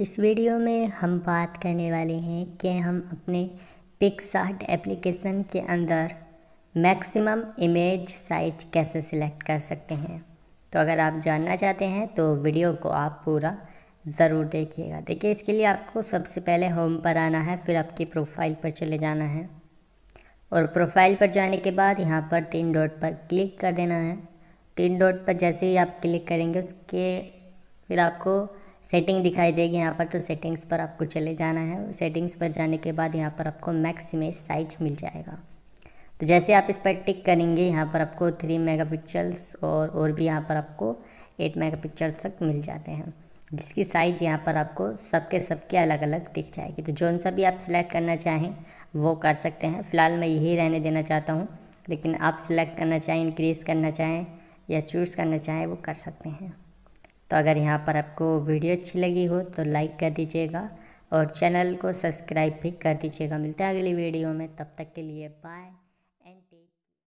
इस वीडियो में हम बात करने वाले हैं कि हम अपने पिकसार्ट एप्लीकेशन के अंदर मैक्सिमम इमेज साइज कैसे सिलेक्ट कर सकते हैं तो अगर आप जानना चाहते हैं तो वीडियो को आप पूरा ज़रूर देखिएगा देखिए इसके लिए आपको सबसे पहले होम पर आना है फिर आपकी प्रोफाइल पर चले जाना है और प्रोफाइल पर जाने के बाद यहाँ पर तीन डॉट पर क्लिक कर देना है तीन डॉट पर जैसे ही आप क्लिक करेंगे उसके फिर आपको सेटिंग दिखाई देगी यहाँ पर तो सेटिंग्स पर आपको चले जाना है सेटिंग्स पर जाने के बाद यहाँ पर आपको मैक्स इमेज साइज मिल जाएगा तो जैसे आप इस पर टिक करेंगे यहाँ पर आपको थ्री मेगा और और भी यहाँ पर आपको एट पिक्चल तक मिल जाते हैं जिसकी साइज़ यहाँ पर आपको सबके सबके अलग अलग दिख जाएगी तो जौन सा भी आप सिलेक्ट करना चाहें वो कर सकते हैं फ़िलहाल मैं यही रहने देना चाहता हूँ लेकिन आप सिलेक्ट करना चाहें इंक्रीज़ करना चाहें या चूज़ करना चाहें वो कर सकते हैं तो अगर यहाँ पर आपको वीडियो अच्छी लगी हो तो लाइक कर दीजिएगा और चैनल को सब्सक्राइब भी कर दीजिएगा मिलते हैं अगली वीडियो में तब तक के लिए बाय